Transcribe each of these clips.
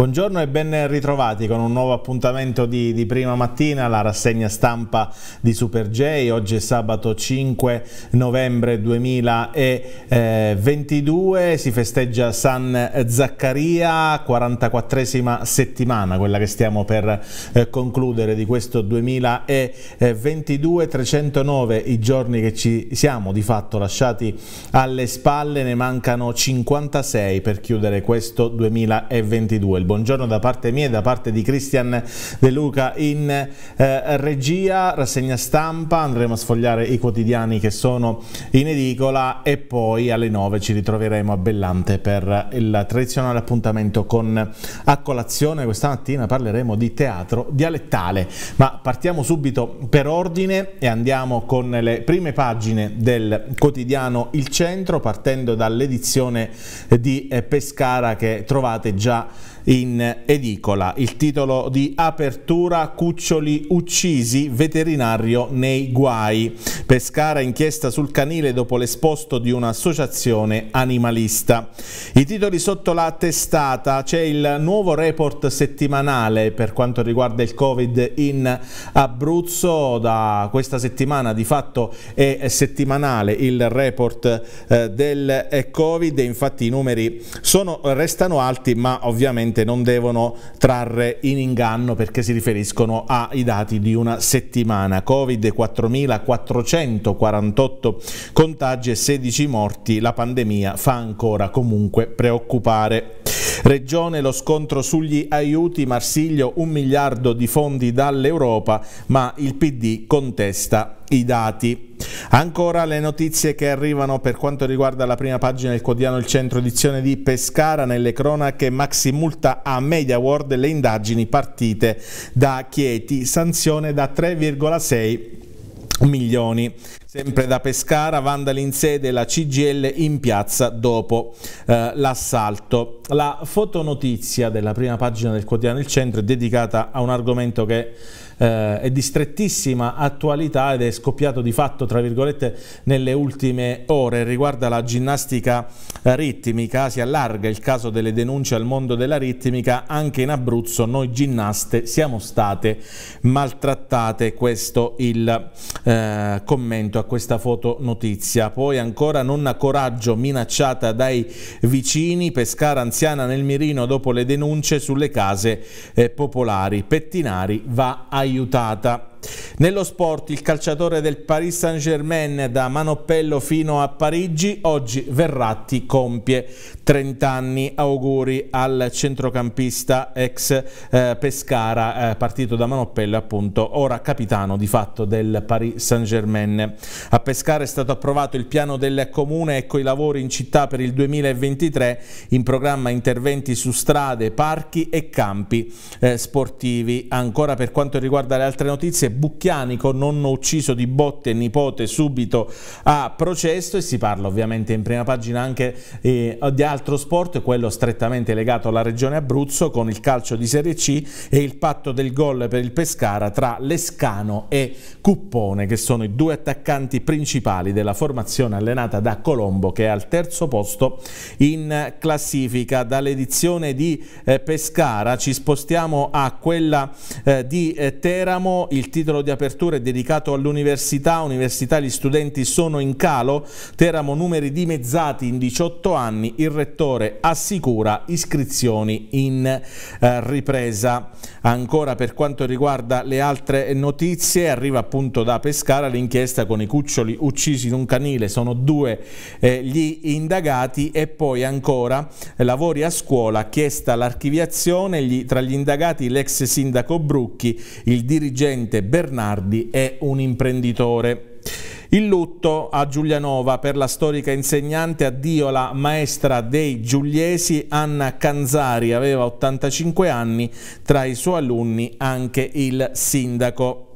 Buongiorno e ben ritrovati con un nuovo appuntamento di, di, prima mattina, la rassegna stampa di Super J. Oggi è sabato 5 novembre 2022, si festeggia San Zaccaria, 44esima settimana, quella che stiamo per eh, concludere di questo 2022, 309 i giorni che ci siamo di fatto lasciati alle spalle, ne mancano 56 per chiudere questo 2022. Il buongiorno da parte mia e da parte di Cristian De Luca in eh, regia, rassegna stampa, andremo a sfogliare i quotidiani che sono in edicola e poi alle 9 ci ritroveremo a Bellante per il tradizionale appuntamento con A Colazione. Questa mattina parleremo di teatro dialettale, ma partiamo subito per ordine e andiamo con le prime pagine del quotidiano Il Centro, partendo dall'edizione di eh, Pescara che trovate già in edicola. Il titolo di apertura Cuccioli uccisi, veterinario nei guai. Pescara inchiesta sul canile dopo l'esposto di un'associazione animalista. I titoli sotto la testata c'è il nuovo report settimanale per quanto riguarda il Covid in Abruzzo. Da questa settimana di fatto è settimanale il report eh, del Covid infatti i numeri sono, restano alti ma ovviamente ovviamente non devono trarre in inganno perché si riferiscono ai dati di una settimana. Covid 4.448 contagi e 16 morti, la pandemia fa ancora comunque preoccupare. Regione lo scontro sugli aiuti, Marsiglio un miliardo di fondi dall'Europa, ma il PD contesta i dati. Ancora le notizie che arrivano per quanto riguarda la prima pagina del quotidiano Il Centro Edizione di Pescara, nelle cronache maxi multa a Media World le indagini partite da Chieti, sanzione da 3,6 milioni. Sempre da Pescara, vandali in sede la CGL in piazza dopo eh, l'assalto. La fotonotizia della prima pagina del quotidiano Il Centro è dedicata a un argomento che eh, è di strettissima attualità ed è scoppiato di fatto, tra virgolette, nelle ultime ore. Riguarda la ginnastica ritmica, si allarga il caso delle denunce al mondo della ritmica, anche in Abruzzo noi ginnaste siamo state maltrattate, questo il eh, commento a questa fotonotizia. Poi ancora nonna Coraggio minacciata dai vicini, Pescara anziana nel mirino dopo le denunce sulle case eh, popolari. Pettinari va ai aiutata nello sport il calciatore del Paris Saint-Germain da Manoppello fino a Parigi, oggi Verratti compie 30 anni. Auguri al centrocampista ex eh, Pescara, eh, partito da Manoppello appunto, ora capitano di fatto del Paris Saint-Germain. A Pescara è stato approvato il piano del comune e coi lavori in città per il 2023, in programma interventi su strade, parchi e campi eh, sportivi. Ancora per quanto riguarda le altre notizie, bucchianico, nonno ucciso di botte, nipote subito a processo e si parla ovviamente in prima pagina anche eh, di altro sport, quello strettamente legato alla regione Abruzzo con il calcio di Serie C e il patto del gol per il Pescara tra Lescano e Cuppone che sono i due attaccanti principali della formazione allenata da Colombo che è al terzo posto in classifica. Dall'edizione di eh, Pescara ci spostiamo a quella eh, di eh, Teramo, il titolo di apertura è dedicato all'università, università gli studenti sono in calo, Teramo numeri dimezzati in 18 anni, il rettore assicura iscrizioni in eh, ripresa. Ancora per quanto riguarda le altre notizie, arriva appunto da Pescara l'inchiesta con i cuccioli uccisi in un canile, sono due eh, gli indagati e poi ancora eh, lavori a scuola, chiesta l'archiviazione, tra gli indagati l'ex sindaco Brucchi, il dirigente Bernardi è un imprenditore. Il lutto a Giulianova per la storica insegnante addio la maestra dei Giuliesi Anna Canzari, aveva 85 anni, tra i suoi alunni anche il sindaco.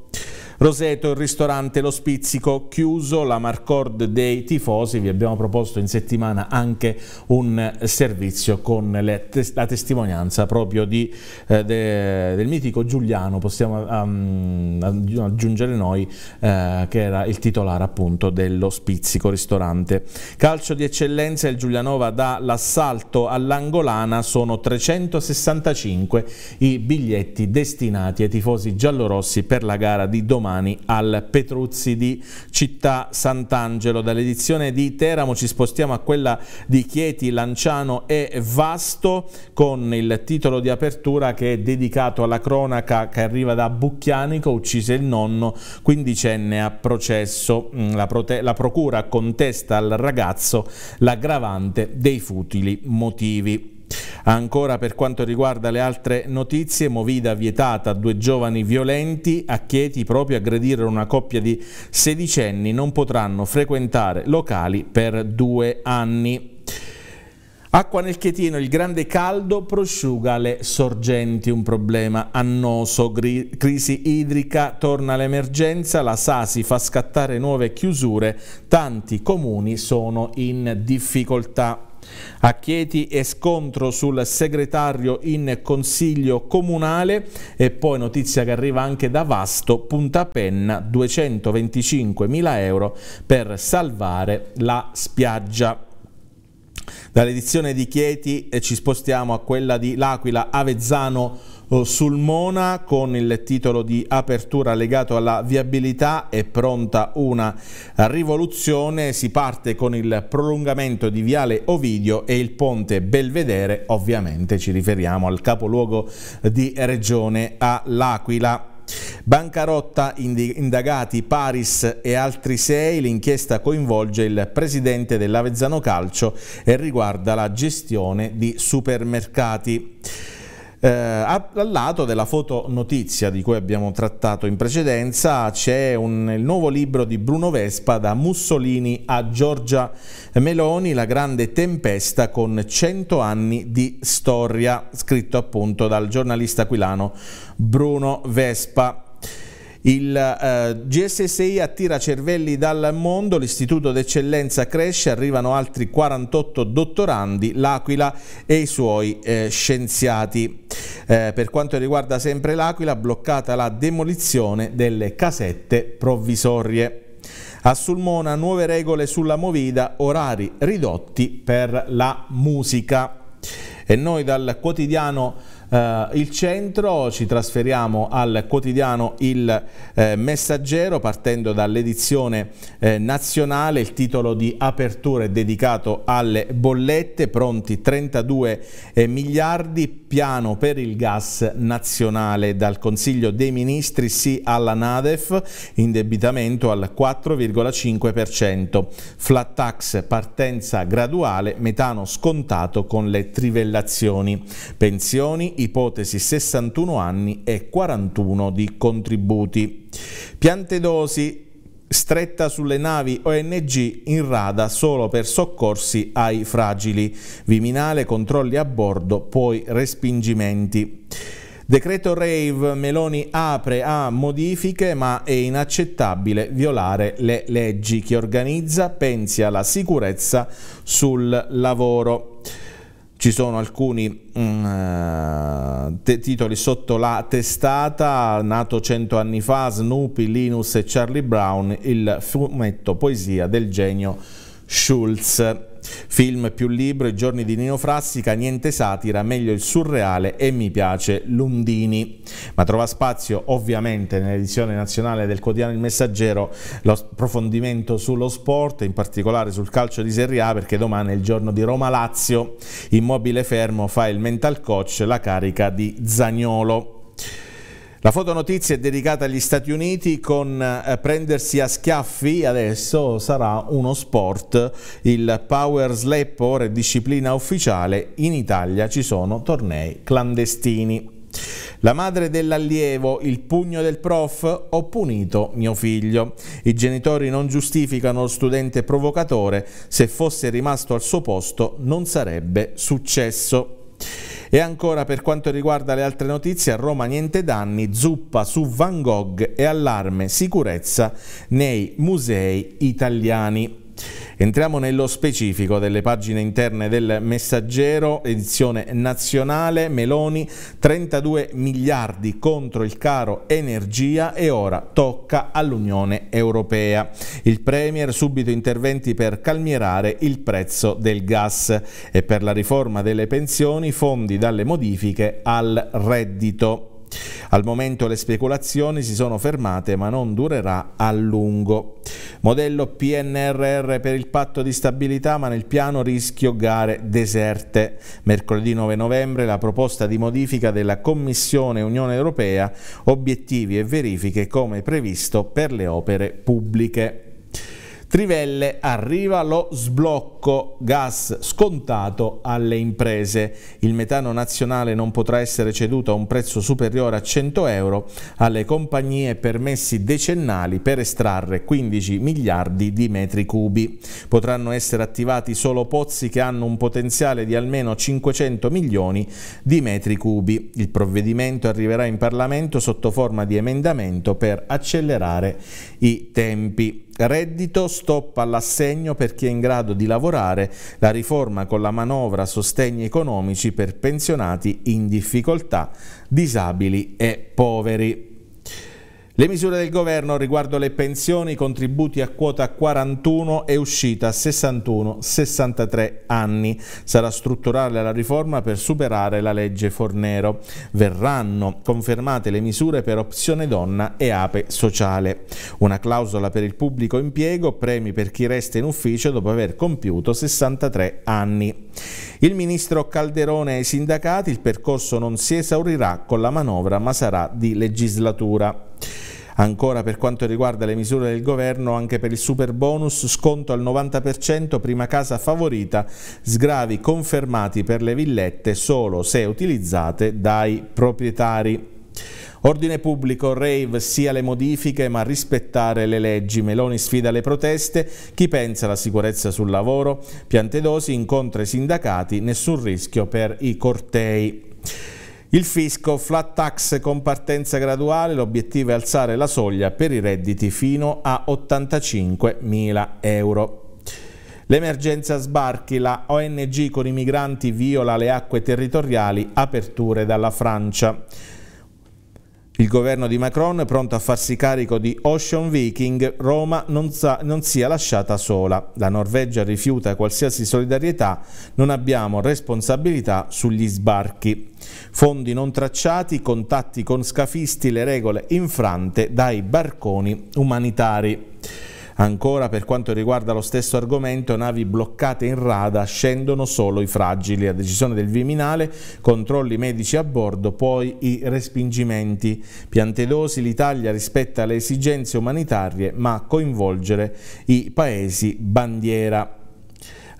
Roseto, il ristorante Lo Spizzico chiuso, la Marcord dei tifosi, vi abbiamo proposto in settimana anche un eh, servizio con le, la testimonianza proprio di, eh, de, del mitico Giuliano, possiamo um, aggiungere noi, eh, che era il titolare appunto dello Spizzico ristorante. Calcio di eccellenza, il Giulianova dà l'assalto all'Angolana, sono 365 i biglietti destinati ai tifosi giallorossi per la gara di domani domani al Petruzzi di Città Sant'Angelo. Dall'edizione di Teramo ci spostiamo a quella di Chieti, Lanciano e Vasto con il titolo di apertura che è dedicato alla cronaca che arriva da Bucchianico, uccise il nonno, quindicenne a processo. Mm, la, la procura contesta al ragazzo l'aggravante dei futili motivi. Ancora per quanto riguarda le altre notizie, Movida vietata a due giovani violenti a Chieti proprio aggredirono una coppia di sedicenni, non potranno frequentare locali per due anni. Acqua nel Chietino, il grande caldo prosciuga le sorgenti, un problema annoso, crisi idrica, torna l'emergenza, la Sasi fa scattare nuove chiusure, tanti comuni sono in difficoltà. A Chieti è scontro sul segretario in consiglio comunale e poi notizia che arriva anche da Vasto, puntapenna mila euro per salvare la spiaggia. Dall'edizione di Chieti ci spostiamo a quella di L'Aquila Avezzano eh, Sulmona con il titolo di apertura legato alla viabilità è pronta una rivoluzione, si parte con il prolungamento di Viale Ovidio e il ponte Belvedere, ovviamente ci riferiamo al capoluogo di regione L'Aquila Bancarotta indagati Paris e altri sei, l'inchiesta coinvolge il presidente dell'Avezzano Calcio e riguarda la gestione di supermercati. Eh, al lato della fotonotizia di cui abbiamo trattato in precedenza c'è il nuovo libro di Bruno Vespa da Mussolini a Giorgia Meloni, La grande tempesta con 100 anni di storia, scritto appunto dal giornalista aquilano Bruno Vespa. Il eh, GSSI attira cervelli dal mondo, l'istituto d'eccellenza cresce, arrivano altri 48 dottorandi, l'Aquila e i suoi eh, scienziati. Eh, per quanto riguarda sempre l'Aquila, bloccata la demolizione delle casette provvisorie. A Sulmona nuove regole sulla movida, orari ridotti per la musica. E noi dal quotidiano eh, il centro, ci trasferiamo al quotidiano Il eh, Messaggero partendo dall'edizione eh, nazionale, il titolo di apertura è dedicato alle bollette, pronti 32 eh, miliardi, piano per il gas nazionale dal Consiglio dei Ministri sì alla Nadef, indebitamento al 4,5%, flat tax partenza graduale, metano scontato con le trivellazioni, pensioni ipotesi 61 anni e 41 di contributi. Piante dosi stretta sulle navi ONG in rada solo per soccorsi ai fragili. Viminale controlli a bordo, poi respingimenti. Decreto Rave, Meloni apre a modifiche ma è inaccettabile violare le leggi. Chi organizza pensi alla sicurezza sul lavoro ci sono alcuni uh, titoli sotto la testata, nato cento anni fa, Snoopy, Linus e Charlie Brown, il fumetto poesia del genio Schulz. Film più libro, i giorni di Nino Frassica, niente satira, meglio il surreale e mi piace Lundini. Ma trova spazio ovviamente nell'edizione nazionale del quotidiano Il Messaggero l'approfondimento sullo sport, in particolare sul calcio di Serie A perché domani è il giorno di Roma-Lazio. Immobile fermo fa il mental coach, la carica di Zagnolo. La fotonotizia è dedicata agli Stati Uniti con eh, prendersi a schiaffi, adesso sarà uno sport, il power slap ora è disciplina ufficiale, in Italia ci sono tornei clandestini. La madre dell'allievo, il pugno del prof, ho punito mio figlio. I genitori non giustificano lo studente provocatore, se fosse rimasto al suo posto non sarebbe successo. E ancora per quanto riguarda le altre notizie, a Roma niente danni, zuppa su Van Gogh e allarme sicurezza nei musei italiani. Entriamo nello specifico delle pagine interne del Messaggero, edizione nazionale, Meloni, 32 miliardi contro il caro energia e ora tocca all'Unione Europea. Il Premier subito interventi per calmierare il prezzo del gas e per la riforma delle pensioni fondi dalle modifiche al reddito. Al momento le speculazioni si sono fermate ma non durerà a lungo. Modello PNRR per il patto di stabilità ma nel piano rischio gare deserte. Mercoledì 9 novembre la proposta di modifica della Commissione Unione Europea obiettivi e verifiche come previsto per le opere pubbliche trivelle arriva lo sblocco gas scontato alle imprese. Il metano nazionale non potrà essere ceduto a un prezzo superiore a 100 euro alle compagnie permessi decennali per estrarre 15 miliardi di metri cubi. Potranno essere attivati solo pozzi che hanno un potenziale di almeno 500 milioni di metri cubi. Il provvedimento arriverà in Parlamento sotto forma di emendamento per accelerare i tempi reddito, stop all'assegno per chi è in grado di lavorare, la riforma con la manovra sostegni economici per pensionati in difficoltà, disabili e poveri. Le misure del governo riguardo le pensioni, contributi a quota 41 e uscita a 61-63 anni. Sarà strutturale la riforma per superare la legge Fornero. Verranno confermate le misure per opzione donna e ape sociale. Una clausola per il pubblico impiego, premi per chi resta in ufficio dopo aver compiuto 63 anni. Il ministro Calderone e i sindacati, il percorso non si esaurirà con la manovra ma sarà di legislatura. Ancora per quanto riguarda le misure del governo, anche per il super bonus, sconto al 90%, prima casa favorita, sgravi confermati per le villette solo se utilizzate dai proprietari. Ordine pubblico, rave, sia le modifiche ma rispettare le leggi. Meloni sfida le proteste, chi pensa alla sicurezza sul lavoro, Piantedosi incontra i sindacati, nessun rischio per i cortei. Il fisco, flat tax con partenza graduale, l'obiettivo è alzare la soglia per i redditi fino a 85.000 euro. L'emergenza sbarchi, la ONG con i migranti viola le acque territoriali, aperture dalla Francia. Il governo di Macron è pronto a farsi carico di Ocean Viking, Roma non, sa, non, sia lasciata sola. La Norvegia rifiuta qualsiasi solidarietà, non abbiamo responsabilità sugli sbarchi. Fondi non tracciati, contatti con scafisti, le regole infrante dai barconi umanitari. Ancora per quanto riguarda lo stesso argomento, navi bloccate in rada scendono solo i fragili, a decisione del Viminale, controlli medici a bordo, poi i respingimenti. Piantedosi l'Italia rispetta le esigenze umanitarie ma coinvolgere i paesi bandiera.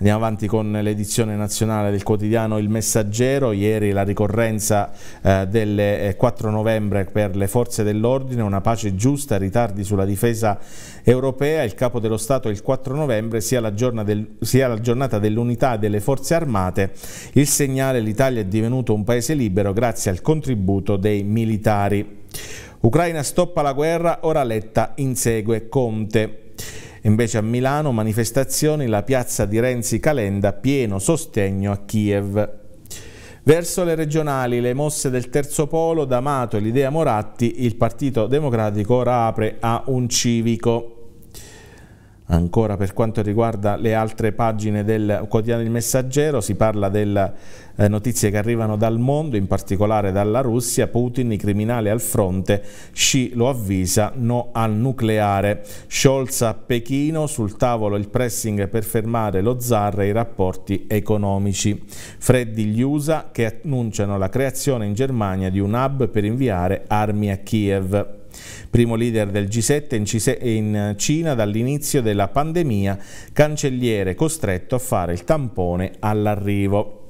Andiamo avanti con l'edizione nazionale del quotidiano Il Messaggero, ieri la ricorrenza eh, del 4 eh, novembre per le forze dell'ordine, una pace giusta, ritardi sulla difesa europea, il capo dello Stato il 4 novembre sia la, del, sia la giornata dell'unità delle forze armate, il segnale l'Italia è divenuto un paese libero grazie al contributo dei militari. Ucraina stoppa la guerra, ora Letta insegue Conte. Invece a Milano manifestazioni, la piazza di Renzi Calenda, pieno sostegno a Kiev. Verso le regionali, le mosse del terzo polo, D'Amato e l'idea Moratti, il Partito Democratico ora apre a un civico. Ancora per quanto riguarda le altre pagine del quotidiano Il Messaggero si parla delle eh, notizie che arrivano dal mondo, in particolare dalla Russia, Putin, i criminali al fronte, Xi lo avvisa, no al nucleare, Scholz a Pechino, sul tavolo il pressing per fermare lo zar e i rapporti economici, Freddi gli USA che annunciano la creazione in Germania di un hub per inviare armi a Kiev primo leader del G7 in eh, Cina dall'inizio della pandemia, cancelliere costretto a fare il tampone all'arrivo.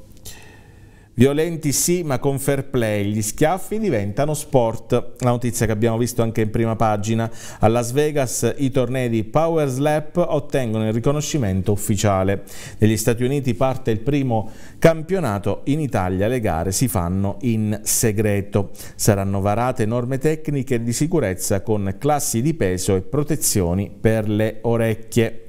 Violenti sì, ma con fair play. Gli schiaffi diventano sport. La notizia che abbiamo visto anche in prima pagina. A Las Vegas i tornei di Power Slap ottengono il riconoscimento ufficiale. Negli Stati Uniti parte il primo campionato, in Italia le gare si fanno in segreto. Saranno varate norme tecniche di sicurezza con classi di peso e protezioni per le orecchie.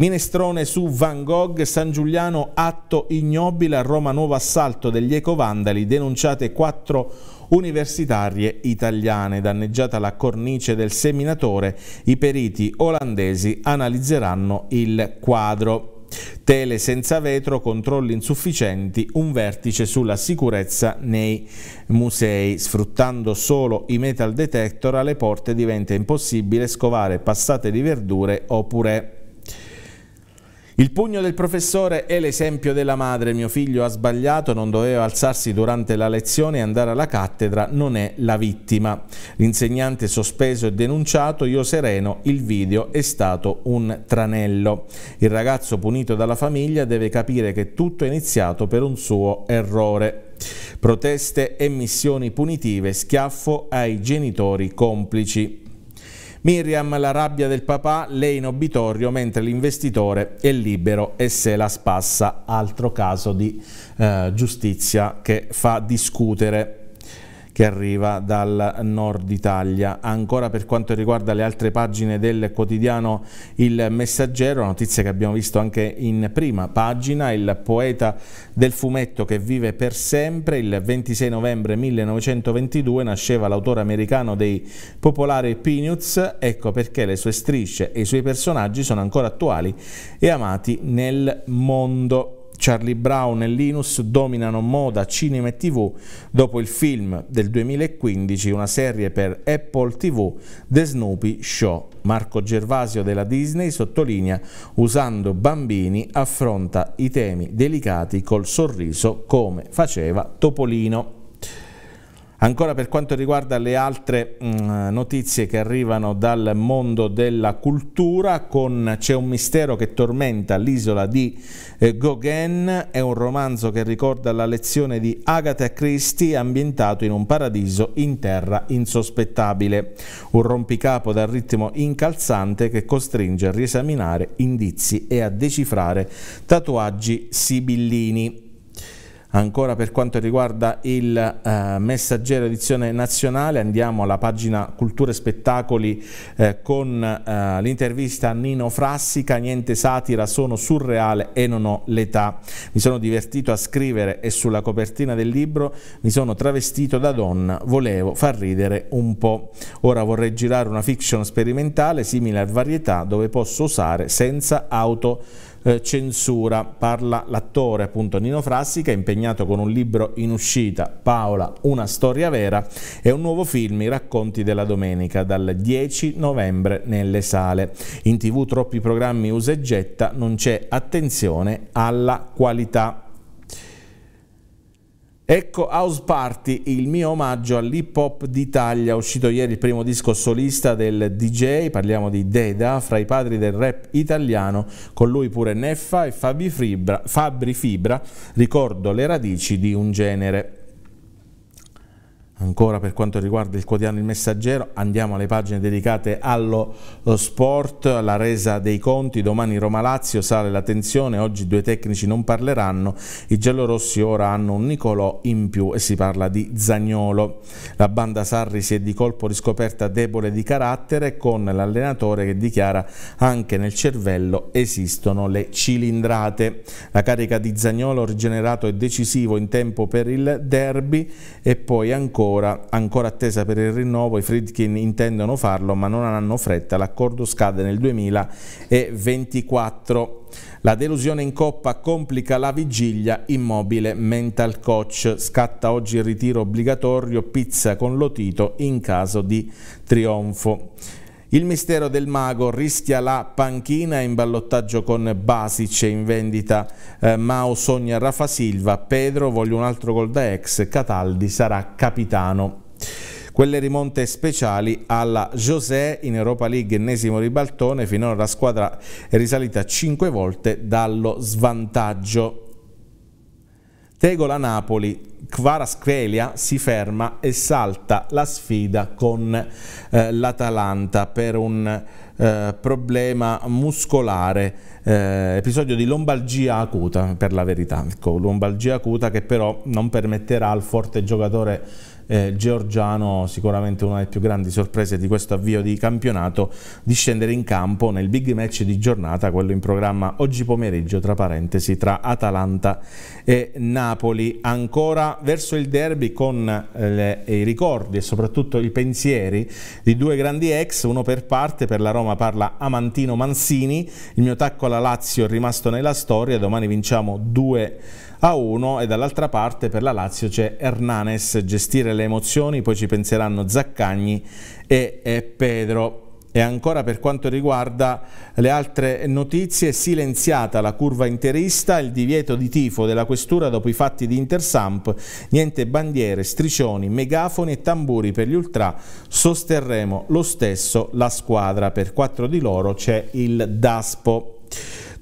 Minestrone su Van Gogh, San Giuliano, atto ignobile, a Roma nuovo assalto degli ecovandali, denunciate quattro universitarie italiane. Danneggiata la cornice del seminatore, i periti olandesi analizzeranno il quadro. Tele senza vetro, controlli insufficienti, un vertice sulla sicurezza nei musei. Sfruttando solo i metal detector alle porte diventa impossibile scovare passate di verdure oppure il pugno del professore è l'esempio della madre. Mio figlio ha sbagliato, non doveva alzarsi durante la lezione e andare alla cattedra, non è la vittima. L'insegnante sospeso e denunciato, io sereno, il video è stato un tranello. Il ragazzo punito dalla famiglia deve capire che tutto è iniziato per un suo errore. Proteste e missioni punitive, schiaffo ai genitori complici. Miriam la rabbia del papà, lei in obitorio mentre l'investitore è libero e se la spassa, altro caso di eh, giustizia che fa discutere che arriva dal nord Italia. Ancora per quanto riguarda le altre pagine del quotidiano Il Messaggero, notizie che abbiamo visto anche in prima pagina, il poeta del fumetto che vive per sempre, il 26 novembre 1922 nasceva l'autore americano dei popolari Peanuts, ecco perché le sue strisce e i suoi personaggi sono ancora attuali e amati nel mondo. Charlie Brown e Linus dominano moda, cinema e tv dopo il film del 2015, una serie per Apple TV, The Snoopy Show. Marco Gervasio della Disney sottolinea usando bambini affronta i temi delicati col sorriso come faceva Topolino. Ancora per quanto riguarda le altre mh, mm, notizie che arrivano dal mondo della cultura, C'è un mistero che tormenta l'isola di eh, Gauguin, è un romanzo che ricorda la lezione di Agatha Christie ambientato in un paradiso in terra insospettabile, un rompicapo dal ritmo incalzante che costringe a riesaminare indizi e a decifrare tatuaggi sibillini. Ancora per quanto riguarda il eh, Messaggero edizione nazionale andiamo alla pagina Cultura Spettacoli eh, con eh, l'intervista a Nino Frassica, niente satira, sono surreale e non ho l'età. Mi sono divertito a scrivere e sulla copertina del libro mi sono travestito da donna, volevo far ridere un po'. Ora vorrei girare una fiction sperimentale simile a varietà dove posso usare senza auto eh, censura. Parla l'attore appunto Nino Frassica, impegnato con un libro in uscita, Paola, una storia vera, e un nuovo film, I racconti della domenica, dal 10 novembre nelle sale. In tv troppi programmi usa e getta, non c'è attenzione alla qualità. Ecco House Party, il mio omaggio all'hip hop d'Italia, uscito ieri il primo disco solista del DJ, parliamo di Deda, fra i padri del rap italiano, con lui pure Neffa e Fabri Fibra, Fabri Fibra ricordo le radici di un genere. Ancora per quanto riguarda il quotidiano Il Messaggero, andiamo alle pagine dedicate allo eh, sport, la resa dei conti, domani Roma-Lazio sale la tensione, oggi due tecnici non parleranno, i giallorossi ora hanno un Nicolò in più e si parla di Zagnolo. La banda Sarri si è di colpo riscoperta debole di carattere con l'allenatore che dichiara anche nel cervello esistono le cilindrate. La carica di Zagnolo rigenerato è decisivo in tempo per il derby e poi ancora ora, ancora attesa per il rinnovo, i Friedkin intendono farlo ma non hanno fretta, l'accordo scade nel 2024. La delusione in coppa complica la vigilia, immobile mental coach, scatta oggi il ritiro obbligatorio, pizza con Lotito in caso di trionfo. Il mistero del mago rischia la panchina in ballottaggio con Basic in vendita. Eh, Mao sogna Rafa Silva, Pedro voglio un altro gol da ex, Cataldi sarà capitano. Quelle rimonte speciali alla José in Europa League, ennesimo ribaltone, finora la squadra è risalita 5 volte dallo svantaggio. Tegola Napoli Kvaratskhelia si ferma e salta la sfida con eh, l'Atalanta per un eh, problema muscolare, eh, episodio di lombalgia acuta per la verità, ecco, lombalgia acuta che però non permetterà al forte giocatore eh, Giorgiano, sicuramente una delle più grandi sorprese di questo avvio di campionato, di scendere in campo nel big match di giornata, quello in programma oggi pomeriggio, tra parentesi, tra Atalanta e Napoli. Ancora verso il derby con eh, le, i ricordi e soprattutto i pensieri di due grandi ex, uno per parte, per la Roma parla Amantino Mansini, il mio tacco alla Lazio è rimasto nella storia, domani vinciamo due a 1 e dall'altra parte per la Lazio c'è Hernanes, gestire le emozioni, poi ci penseranno Zaccagni e, e Pedro. E ancora per quanto riguarda le altre notizie, silenziata la curva interista, il divieto di tifo della questura dopo i fatti di Intersamp, niente bandiere, striscioni, megafoni e tamburi per gli ultra, sosterremo lo stesso la squadra, per quattro di loro c'è il Daspo.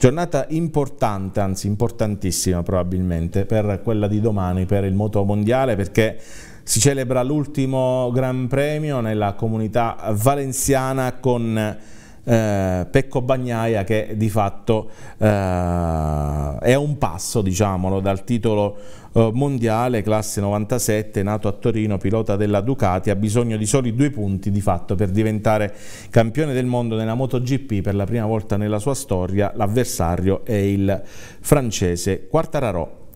Giornata importante, anzi importantissima probabilmente, per quella di domani, per il moto mondiale, perché si celebra l'ultimo Gran Premio nella comunità valenziana con eh, Pecco Bagnaia che di fatto eh, è un passo diciamolo dal titolo eh, mondiale classe 97 nato a Torino pilota della Ducati ha bisogno di soli due punti di fatto per diventare campione del mondo nella MotoGP per la prima volta nella sua storia l'avversario è il francese Quartararo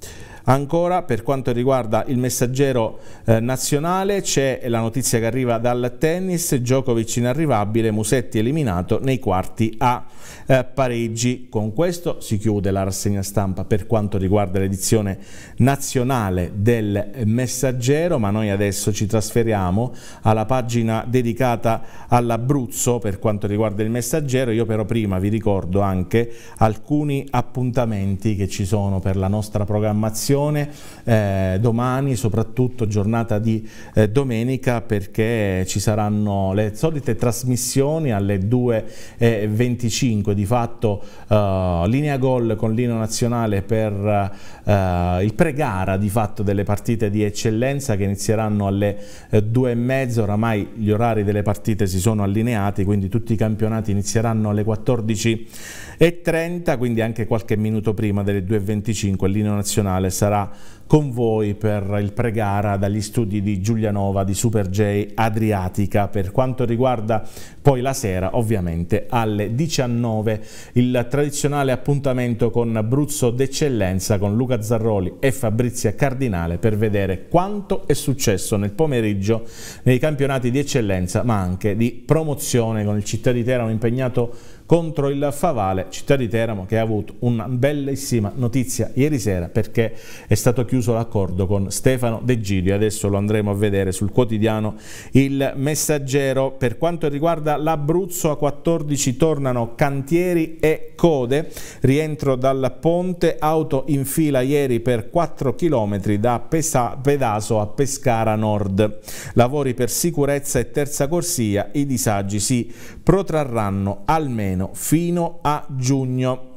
Ancora per quanto riguarda il messaggero eh, nazionale c'è la notizia che arriva dal tennis, Djokovic inarrivabile, Musetti eliminato nei quarti a eh, Parigi. Con questo si chiude la rassegna stampa per quanto riguarda l'edizione nazionale del messaggero, ma noi adesso ci trasferiamo alla pagina dedicata all'Abruzzo per quanto riguarda il messaggero. Io però prima vi ricordo anche alcuni appuntamenti che ci sono per la nostra programmazione attenzione eh, domani, soprattutto giornata di eh, domenica, perché ci saranno le solite trasmissioni alle 2.25, di fatto eh, linea gol con l'ino nazionale per eh, il pre-gara di fatto delle partite di eccellenza che inizieranno alle 2.30, eh, oramai gli orari delle partite si sono allineati, quindi tutti i campionati inizieranno alle 14.30, quindi anche qualche minuto prima delle 2.25 l'inno nazionale sarà con voi per il pregara dagli studi di Giulianova di Super J Adriatica. Per quanto riguarda poi la sera, ovviamente alle 19 il tradizionale appuntamento con Abruzzo d'Eccellenza con Luca Zarroli e Fabrizia Cardinale per vedere quanto è successo nel pomeriggio nei campionati di eccellenza ma anche di promozione con il Città di Teramo impegnato contro il Favale, città di Teramo, che ha avuto una bellissima notizia ieri sera perché è stato chiuso l'accordo con Stefano De Giglio. Adesso lo andremo a vedere sul quotidiano Il Messaggero. Per quanto riguarda l'Abruzzo, a 14 tornano cantieri e code. Rientro dal ponte, auto in fila ieri per 4 km da Pesa Pedaso a Pescara Nord. Lavori per sicurezza e terza corsia, i disagi si protrarranno almeno meno fino a giugno.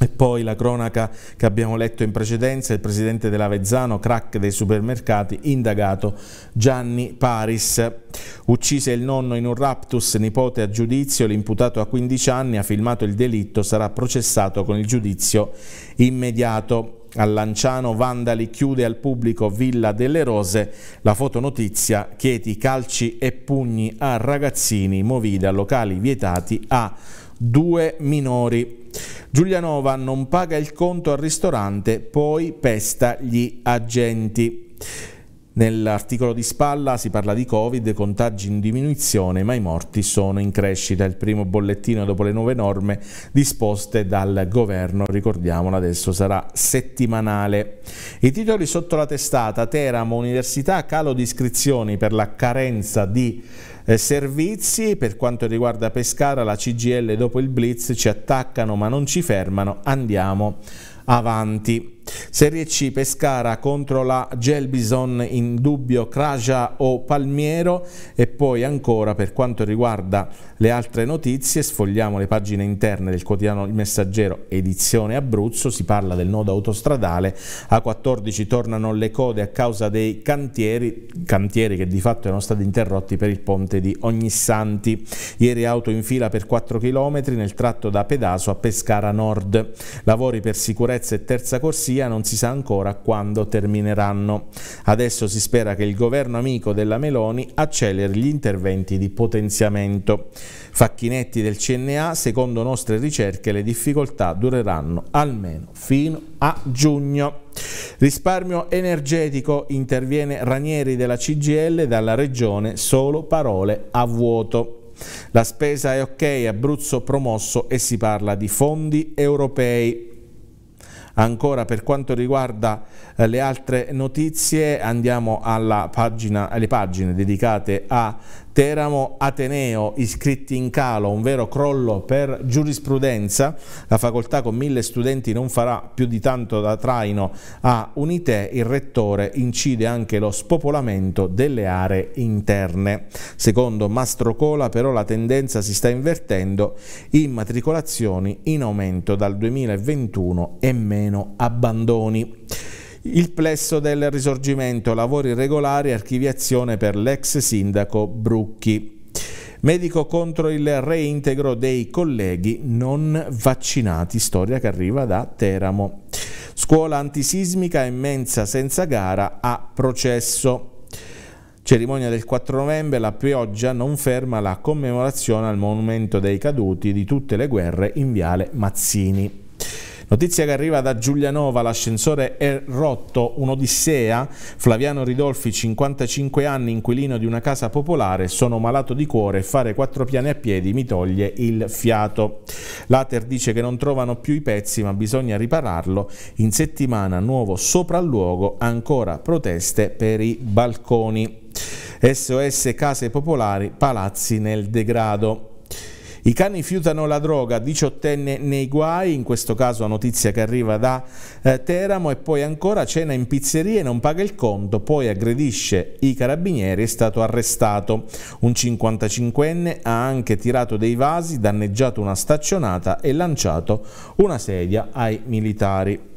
E poi la cronaca che abbiamo letto in precedenza, il presidente dell'Avezzano, crack dei supermercati, indagato Gianni Paris. Uccise il nonno in un raptus, nipote a giudizio, l'imputato a 15 anni ha filmato il delitto, sarà processato con il giudizio immediato. A Lanciano Vandali chiude al pubblico Villa delle Rose, la fotonotizia Chieti calci e pugni a ragazzini, Movida locali vietati a due minori. Giulianova non paga il conto al ristorante, poi pesta gli agenti. Nell'articolo di spalla si parla di Covid, contagi in diminuzione ma i morti sono in crescita. Il primo bollettino dopo le nuove norme disposte dal governo, ricordiamolo adesso, sarà settimanale. I titoli sotto la testata Teramo Università calo di iscrizioni per la carenza di eh, servizi. Per quanto riguarda Pescara, la CGL dopo il blitz ci attaccano ma non ci fermano, andiamo avanti. Serie C Pescara contro la Gelbison in dubbio Craja o Palmiero e poi ancora per quanto riguarda le altre notizie, sfogliamo le pagine interne del quotidiano Il Messaggero edizione Abruzzo, si parla del nodo autostradale, A14 tornano le code a causa dei cantieri, cantieri che di fatto erano stati interrotti per il ponte di Ognissanti. Ieri auto in fila per 4 km nel tratto da Pedaso a Pescara Nord. Lavori per sicurezza e terza corsia non si sa ancora quando termineranno. Adesso si spera che il governo amico della Meloni acceleri gli interventi di potenziamento. Facchinetti del CNA, secondo nostre ricerche le difficoltà dureranno almeno fino a giugno. Risparmio energetico interviene Ranieri della CGL dalla regione solo parole a vuoto. La spesa è ok, Abruzzo promosso e si parla di fondi europei. Ancora per quanto riguarda eh, le altre notizie andiamo pagina, alle pagine dedicate a Teramo Ateneo iscritti in calo, un vero crollo per giurisprudenza, la facoltà con mille studenti non farà più di tanto da traino a Unite, il rettore incide anche lo spopolamento delle aree interne. Secondo Mastro Cola però la tendenza si sta invertendo, immatricolazioni in aumento dal 2021 e meno abbandoni. Il plesso del risorgimento, lavori regolari, archiviazione per l'ex sindaco Brucchi. Medico contro il reintegro dei colleghi non vaccinati, storia che arriva da Teramo. Scuola antisismica e mensa senza gara a processo. Cerimonia del 4 novembre, la pioggia non ferma la commemorazione al monumento dei caduti di tutte le guerre in Viale Mazzini. Notizia che arriva da Giulianova, l'ascensore è rotto, un'odissea, Flaviano Ridolfi 55 anni, inquilino di una casa popolare, sono malato di cuore, fare quattro piani a piedi mi toglie il fiato. Later dice che non trovano più i pezzi ma bisogna ripararlo, in settimana nuovo sopralluogo, ancora proteste per i balconi. SOS Case Popolari, palazzi nel degrado. I cani fiutano la droga, diciottenne nei guai, in questo caso la notizia che arriva da eh, Teramo e poi ancora cena in pizzeria e non paga il conto, poi aggredisce i carabinieri, è stato arrestato. Un 55enne ha anche tirato dei vasi, danneggiato una staccionata e lanciato una sedia ai militari.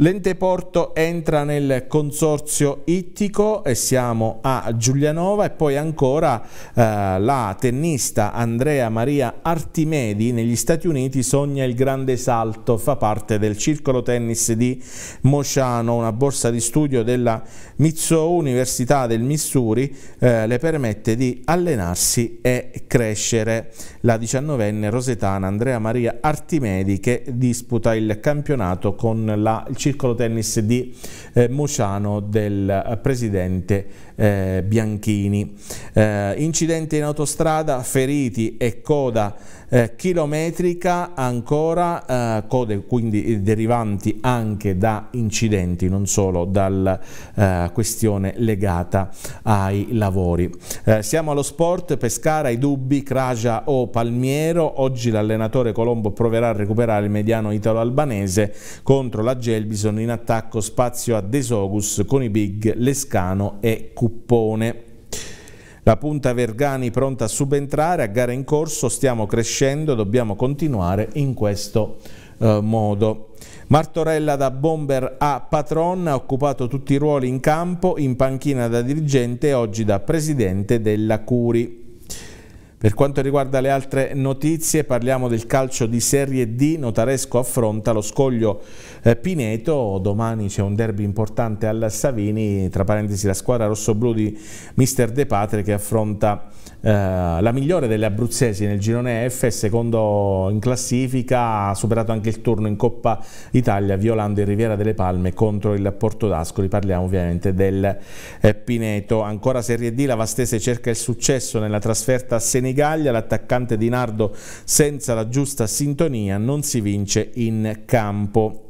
L'ente porto entra nel consorzio ittico e siamo a Giulianova e poi ancora eh, la tennista Andrea Maria Artimedi negli Stati Uniti sogna il grande salto, fa parte del circolo tennis di Mosciano, una borsa di studio della Mitsuo Università del Missouri eh, le permette di allenarsi e crescere. La diciannovenne rosetana Andrea Maria Artimedi che disputa il campionato con la circolo tennis di eh, Mociano del eh, presidente eh, Bianchini. Eh, incidente in autostrada, feriti e coda eh, chilometrica ancora, eh, code quindi eh, derivanti anche da incidenti, non solo dalla eh, questione legata ai lavori. siamo allo sport, Pescara, i dubbi, Cragia o Palmiero, oggi l'allenatore Colombo proverà a recuperare il mediano italo-albanese contro la Gelbison in attacco spazio a Desogus con i big Lescano e Cunha. Cuppone. La punta Vergani pronta a subentrare, a gara in corso, stiamo crescendo, dobbiamo continuare in questo eh, modo. Martorella da bomber a patron ha occupato tutti i ruoli in campo, in panchina da dirigente e oggi da presidente della Curi. Per quanto riguarda le altre notizie parliamo del calcio di Serie D, Notaresco affronta lo scoglio eh, Pineto, domani c'è un derby importante al Savini, tra parentesi la squadra rossoblù di Mister De Patre che affronta eh, la migliore delle abruzzesi nel girone F, secondo in classifica, ha superato anche il turno in Coppa Italia violando il Riviera delle Palme contro il Porto d'Ascoli, parliamo ovviamente del eh, Pineto. Ancora Serie D, la Vastese cerca il successo nella trasferta a Senigallia, l'attaccante di Nardo senza la giusta sintonia non si vince in campo.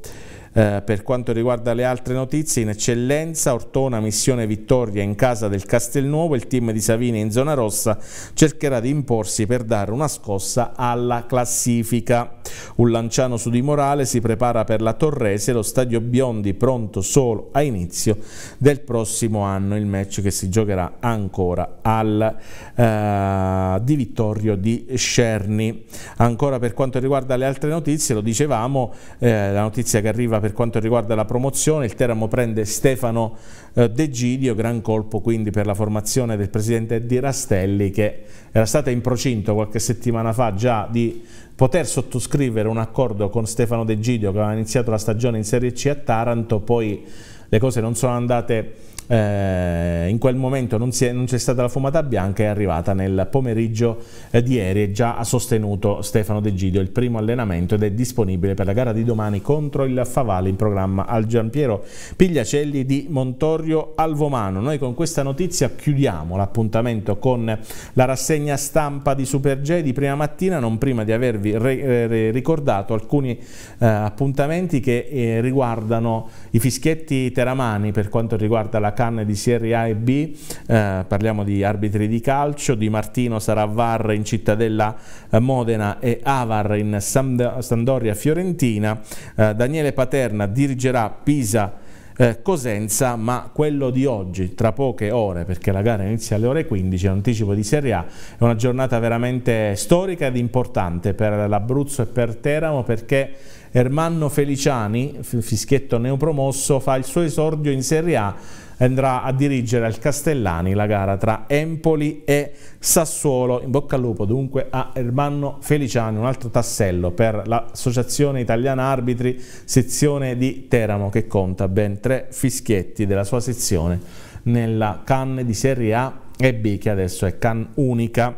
Eh, per quanto riguarda le altre notizie, in eccellenza Ortona missione vittoria in casa del Castelnuovo, il team di Savini in zona rossa cercherà di imporsi per dare una scossa alla classifica. Un lanciano su di Morale si prepara per la Torrese, lo stadio Biondi pronto solo a inizio del prossimo anno, il match che si giocherà ancora al eh, di Vittorio di Scerni. Ancora per quanto riguarda le altre notizie, lo dicevamo, eh, la notizia che arriva per per quanto riguarda la promozione, il Teramo prende Stefano eh, De Giglio, gran colpo quindi per la formazione del presidente Di Rastelli che era stata in procinto qualche settimana fa già di poter sottoscrivere un accordo con Stefano De Giglio che aveva iniziato la stagione in Serie C a Taranto, poi le cose non sono andate eh, in quel momento non, c'è stata la fumata bianca, è arrivata nel pomeriggio eh, di ieri e già ha sostenuto Stefano De Giglio il primo allenamento ed è disponibile per la gara di domani contro il Favale in programma al Giampiero Pigliacelli di Montorio Alvomano. Noi con questa notizia chiudiamo l'appuntamento con la rassegna stampa di Super J di prima mattina, non prima di avervi eh, ricordato alcuni eh, appuntamenti che eh, riguardano i fischietti Teramani per quanto riguarda la canne di Serie A e B, eh, parliamo di arbitri di calcio, Di Martino sarà VAR in Cittadella eh, Modena e Avar in Sandoria Fiorentina, eh, Daniele Paterna dirigerà Pisa eh, Cosenza, ma quello di oggi, tra poche ore, perché la gara inizia alle ore 15, anticipo di Serie A, è una giornata veramente storica ed importante per l'Abruzzo e per Teramo perché Ermanno Feliciani, fischietto neopromosso, fa il suo esordio in Serie A andrà a dirigere al Castellani la gara tra Empoli e Sassuolo. In bocca al lupo dunque a Ermanno Feliciani, un altro tassello per l'Associazione Italiana Arbitri, sezione di Teramo, che conta ben tre fischietti della sua sezione nella canne di Serie A e B, che adesso è can unica.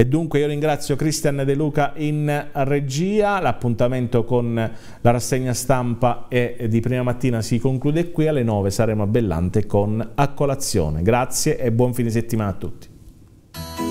E dunque io ringrazio Cristian De Luca in regia, l'appuntamento con la rassegna stampa è di prima mattina si conclude qui, alle 9 saremo a Bellante con A Colazione. Grazie e buon fine settimana a tutti.